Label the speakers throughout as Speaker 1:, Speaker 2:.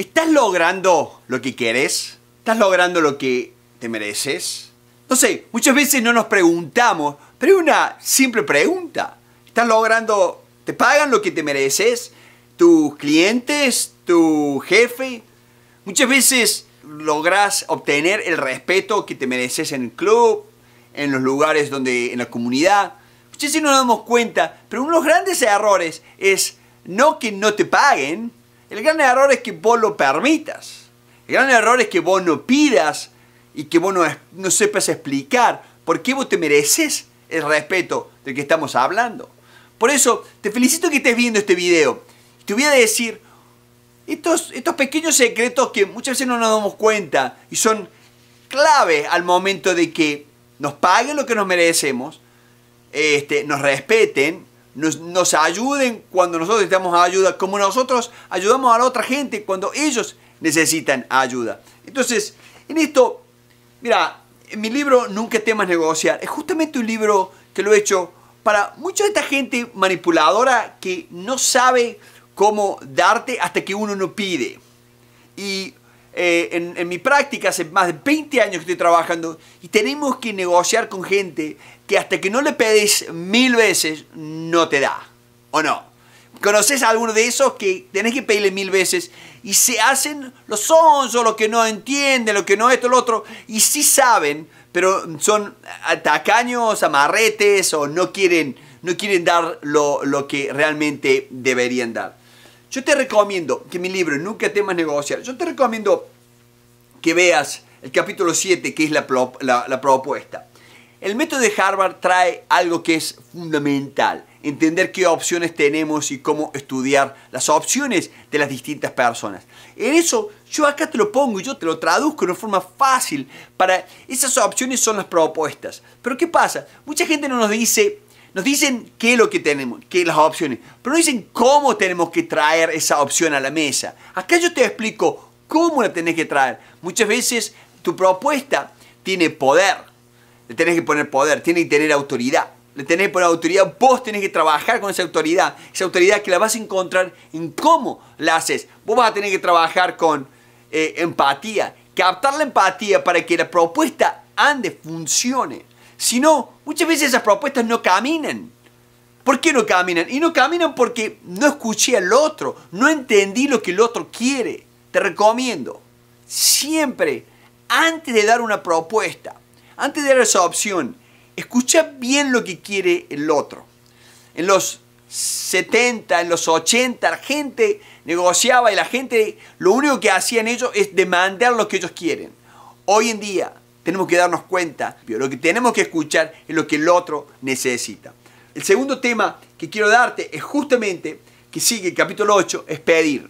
Speaker 1: ¿Estás logrando lo que quieres? ¿Estás logrando lo que te mereces? No sé, muchas veces no nos preguntamos, pero es una simple pregunta. ¿Estás logrando, te pagan lo que te mereces? ¿Tus clientes, tu jefe? Muchas veces logras obtener el respeto que te mereces en el club, en los lugares donde, en la comunidad. Muchas veces no nos damos cuenta, pero uno de los grandes errores es no que no te paguen, el gran error es que vos lo permitas. El gran error es que vos no pidas y que vos no, sepas explicar por qué vos te mereces el respeto del que estamos hablando. Por eso, te felicito que estés viendo este video. Te voy a decir estos, estos pequeños secretos que muchas veces no nos damos cuenta y son clave al momento de que nos paguen lo que nos merecemos, este, nos respeten nos, ayuden cuando nosotros necesitamos ayuda, como nosotros ayudamos a la otra gente cuando ellos necesitan ayuda. Entonces, en esto, mira, en mi libro Nunca temas negociar, es justamente un libro que lo he hecho para mucha de esta gente manipuladora que no sabe cómo darte hasta que uno no pide. Y eh, en, mi práctica hace más de 20 años que estoy trabajando y tenemos que negociar con gente que hasta que no le pedís mil veces no te da. ¿O no? ¿Conoces a alguno de esos que tenés que pedirle mil veces y se hacen los o lo que no entienden, lo que no esto, lo otro, y sí saben, pero son tacaños, amarretes o no quieren, no quieren dar lo que realmente deberían dar? Yo te recomiendo que mi libro, Nunca temas negociar, yo te recomiendo que veas el capítulo 7, que es la, propuesta. El método de Harvard trae algo que es fundamental, entender qué opciones tenemos y cómo estudiar las opciones de las distintas personas. En eso yo acá te lo pongo y yo te lo traduzco de una forma fácil para esas opciones son las propuestas. Pero ¿qué pasa? Mucha gente no nos dice nos dicen qué es lo que tenemos, qué las opciones, pero no dicen cómo tenemos que traer esa opción a la mesa. Acá yo te explico cómo la tenés que traer. Muchas veces tu propuesta tiene poder. Le tenés que poner poder, tiene que tener autoridad. Le tenés que poner autoridad, vos tenés que trabajar con esa autoridad. Esa autoridad que la vas a encontrar en cómo la haces. Vos vas a tener que trabajar con eh, empatía, captar la empatía para que la propuesta ande, funcione. Si muchas veces esas propuestas no caminan. ¿Por qué no caminan? Y no caminan porque no escuché al otro, no entendí lo que el otro quiere. Te recomiendo, siempre, antes de dar una propuesta, antes de dar esa opción, escucha bien lo que quiere el otro. En los 70, en los 80, la gente negociaba y la gente lo único que hacían ellos es demandar lo que ellos quieren. Hoy en día, tenemos que darnos cuenta, lo que tenemos que escuchar es lo que el otro necesita. El segundo tema que quiero darte es justamente que sigue el capítulo 8, es pedir.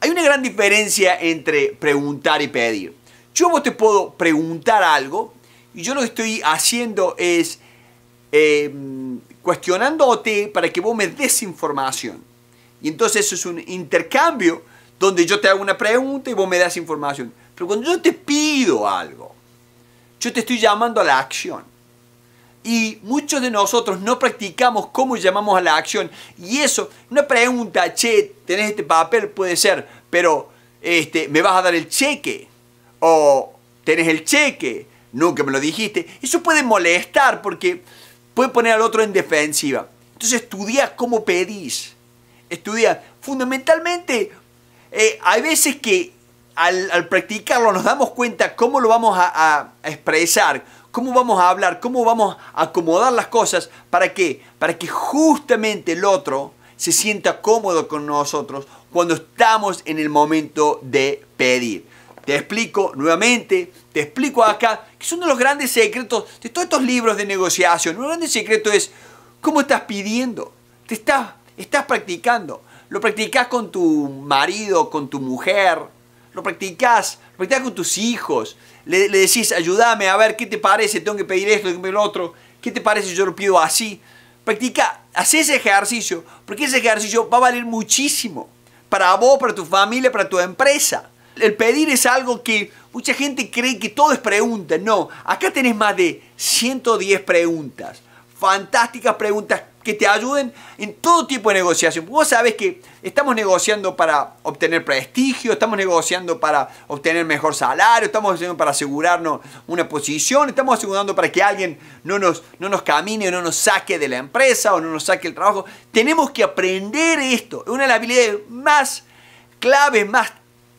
Speaker 1: Hay una gran diferencia entre preguntar y pedir. Yo vos te puedo preguntar algo y yo lo que estoy haciendo es eh, cuestionándote para que vos me des información. Y entonces eso es un intercambio donde yo te hago una pregunta y vos me das información. Pero cuando yo te pido algo, yo te estoy llamando a la acción. Y muchos de nosotros no practicamos cómo llamamos a la acción. Y eso, una pregunta, che, tenés este papel, puede ser, pero este, me vas a dar el cheque. O tenés el cheque, nunca me lo dijiste. Eso puede molestar porque puede poner al otro en defensiva. Entonces estudia cómo pedís. Estudia. Fundamentalmente, eh, hay veces que al, practicarlo nos damos cuenta cómo lo vamos a, expresar, cómo vamos a hablar, cómo vamos a acomodar las cosas. ¿Para qué? Para que justamente el otro se sienta cómodo con nosotros cuando estamos en el momento de pedir. Te explico nuevamente, te explico acá, que es uno de los grandes secretos de todos estos libros de negociación. Un gran secreto es cómo estás pidiendo, te estás, estás practicando. Lo practicas con tu marido, con tu mujer, lo practicás, lo practicás con tus hijos, le, decís, ayúdame, a ver, ¿qué te parece? Tengo que pedir esto, tengo que pedir lo otro, ¿qué te parece si yo lo pido así? Practica, haz ese ejercicio, porque ese ejercicio va a valer muchísimo para vos, para tu familia, para tu empresa. El pedir es algo que mucha gente cree que todo es pregunta. No, acá tenés más de 110 preguntas. Fantásticas preguntas que te ayuden en todo tipo de negociación. Vos sabés que estamos negociando para obtener prestigio, estamos negociando para obtener mejor salario, estamos negociando para asegurarnos una posición, estamos asegurando para que alguien no nos, no nos camine, no nos saque de la empresa o no nos saque el trabajo. Tenemos que aprender esto. Es una de las habilidades más clave, más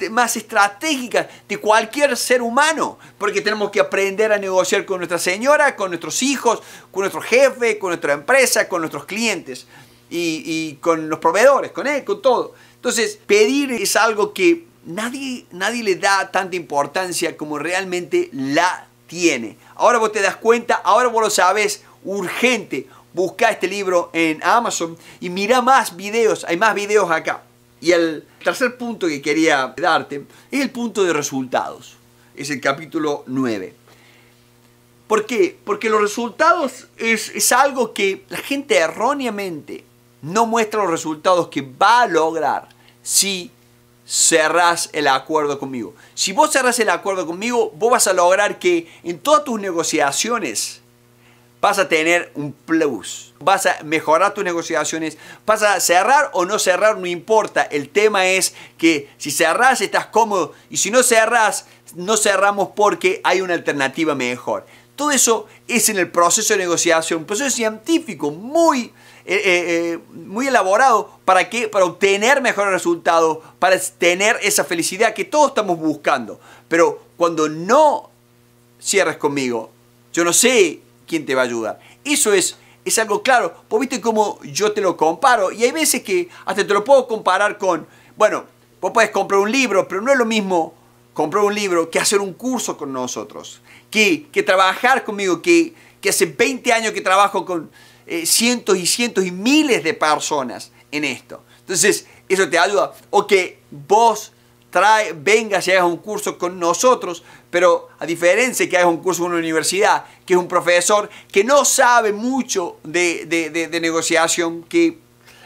Speaker 1: más estratégicas de cualquier ser humano, porque tenemos que aprender a negociar con nuestra señora, con nuestros hijos, con nuestro jefe, con nuestra empresa, con nuestros clientes y, con los proveedores, con él, con todo. Entonces, pedir es algo que nadie, nadie le da tanta importancia como realmente la tiene. Ahora vos te das cuenta, ahora vos lo sabes, urgente. Busca este libro en Amazon y mira más videos, hay más videos acá. Y el tercer punto que quería darte es el punto de resultados. Es el capítulo 9. ¿Por qué? Porque los resultados es, es algo que la gente erróneamente no muestra los resultados que va a lograr si cerrás el acuerdo conmigo. Si vos cerrás el acuerdo conmigo, vos vas a lograr que en todas tus negociaciones vas a tener un plus, vas a mejorar tus negociaciones, vas a cerrar o no cerrar, no importa. El tema es que si cerras estás cómodo y si no cerrás, no cerramos porque hay una alternativa mejor. Todo eso es en el proceso de negociación, un proceso científico muy, eh, eh, eh, muy elaborado para, que, para obtener mejores resultados, para tener esa felicidad que todos estamos buscando. Pero cuando no cierras conmigo, yo no sé quién te va a ayudar. Eso es, es algo claro. viste cómo yo te lo comparo. Y hay veces que hasta te lo puedo comparar con, bueno, vos puedes comprar un libro, pero no es lo mismo comprar un libro que hacer un curso con nosotros, que, trabajar conmigo, que, que hace 20 años que trabajo con eh, cientos y cientos y miles de personas en esto. Entonces, eso te ayuda. O que vos trae, venga si hagas un curso con nosotros, pero a diferencia de que hagas un curso en una universidad, que es un profesor que no sabe mucho de, negociación, que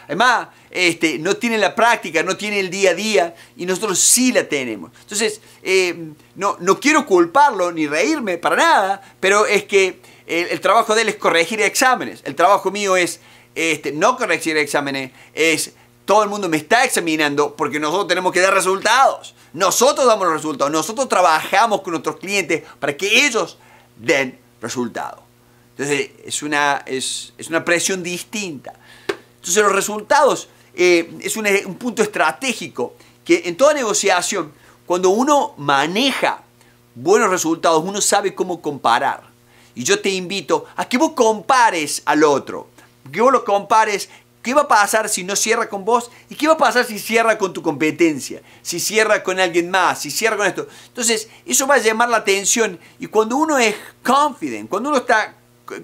Speaker 1: además este, no tiene la práctica, no tiene el día a día, y nosotros sí la tenemos. Entonces, eh, no, no quiero culparlo ni reírme para nada, pero es que el, trabajo de él es corregir exámenes, el trabajo mío es este, no corregir exámenes, es todo el mundo me está examinando porque nosotros tenemos que dar resultados. Nosotros damos los resultados, nosotros trabajamos con nuestros clientes para que ellos den resultados. Entonces es una, es, una presión distinta. Entonces los resultados eh, es un, un punto estratégico que en toda negociación, cuando uno maneja buenos resultados, uno sabe cómo comparar. Y yo te invito a que vos compares al otro, que vos lo compares ¿Qué va a pasar si no cierra con vos? ¿Y qué va a pasar si cierra con tu competencia? Si cierra con alguien más, si cierra con esto. Entonces, eso va a llamar la atención. Y cuando uno es confident, cuando uno está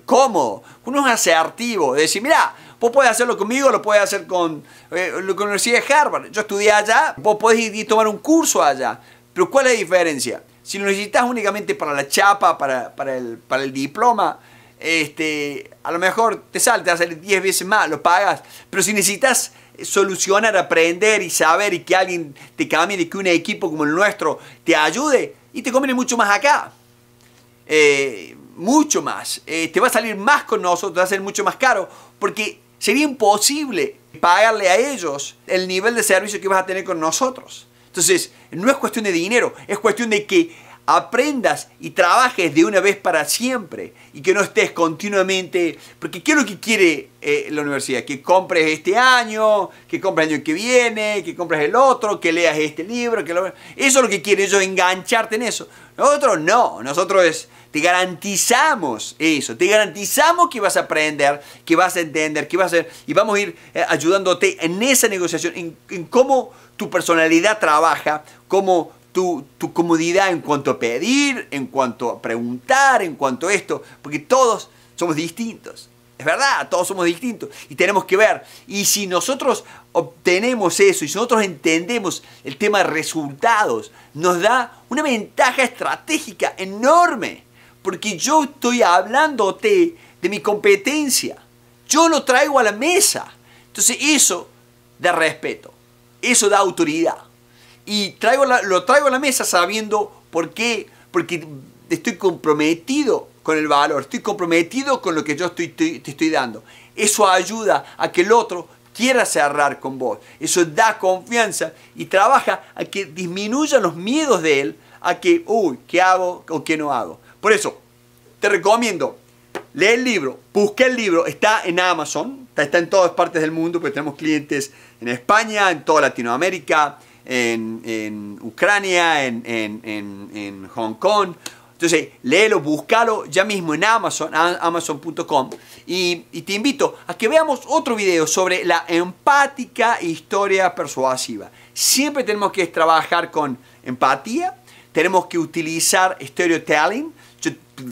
Speaker 1: cómodo, cuando uno es asertivo, de decir, mira, vos podés hacerlo conmigo, lo podés hacer con, eh, lo que la Universidad Harvard. Yo estudié allá, vos podés ir y tomar un curso allá. Pero ¿cuál es la diferencia? Si lo necesitas únicamente para la chapa, para, para, el, para el diploma, este, a lo mejor te sale, te va a salir 10 veces más, lo pagas. Pero si necesitas solucionar, aprender y saber y que alguien te cambie, y que un equipo como el nuestro te ayude, y te conviene mucho más acá. Eh, mucho más. Eh, te va a salir más con nosotros, te va a ser mucho más caro, porque sería imposible pagarle a ellos el nivel de servicio que vas a tener con nosotros. Entonces, no es cuestión de dinero, es cuestión de que aprendas y trabajes de una vez para siempre y que no estés continuamente, porque ¿qué es lo que quiere eh, la universidad? Que compres este año, que compres el año que viene, que compres el otro, que leas este libro, que lo... eso es lo que quiere ellos, engancharte en eso. Nosotros no, nosotros te garantizamos eso, te garantizamos que vas a aprender, que vas a entender, que vas a hacer, y vamos a ir eh, ayudándote en esa negociación, en cómo tu personalidad trabaja, cómo tu, comodidad en cuanto a pedir, en cuanto a preguntar, en cuanto a esto, porque todos somos distintos. Es verdad, todos somos distintos y tenemos que ver. Y si nosotros obtenemos eso y si nosotros entendemos el tema de resultados, nos da una ventaja estratégica enorme. Porque yo estoy hablándote de mi competencia. Yo lo traigo a la mesa. Entonces eso da respeto. Eso da autoridad y traigo lo traigo a la mesa sabiendo por qué, porque estoy comprometido con el valor, estoy comprometido con lo que yo estoy, te, estoy dando. Eso ayuda a que el otro quiera cerrar con vos. Eso da confianza y trabaja a que disminuyan los miedos de él a que, uy, ¿qué hago o qué no hago? Por eso, te recomiendo, lee el libro, busque el libro, está en Amazon, está, está en todas partes del mundo, porque tenemos clientes en España, en toda Latinoamérica, en, Ucrania, en, en, en, Hong Kong. Entonces, léelo, búscalo ya mismo en Amazon, amazon.com. Y, y te invito a que veamos otro video sobre la empática historia persuasiva. Siempre tenemos que trabajar con empatía, tenemos que utilizar storytelling,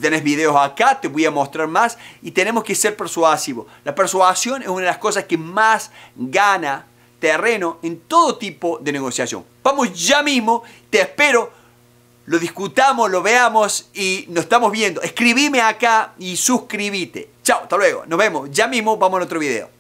Speaker 1: tenés videos acá, te voy a mostrar más y tenemos que ser persuasivos. La persuasión es una de las cosas que más gana terreno en todo tipo de negociación. Vamos ya mismo, te espero, lo discutamos, lo veamos y nos estamos viendo. Escribime acá y suscríbete. Chao, hasta luego, nos vemos, ya mismo vamos a otro video.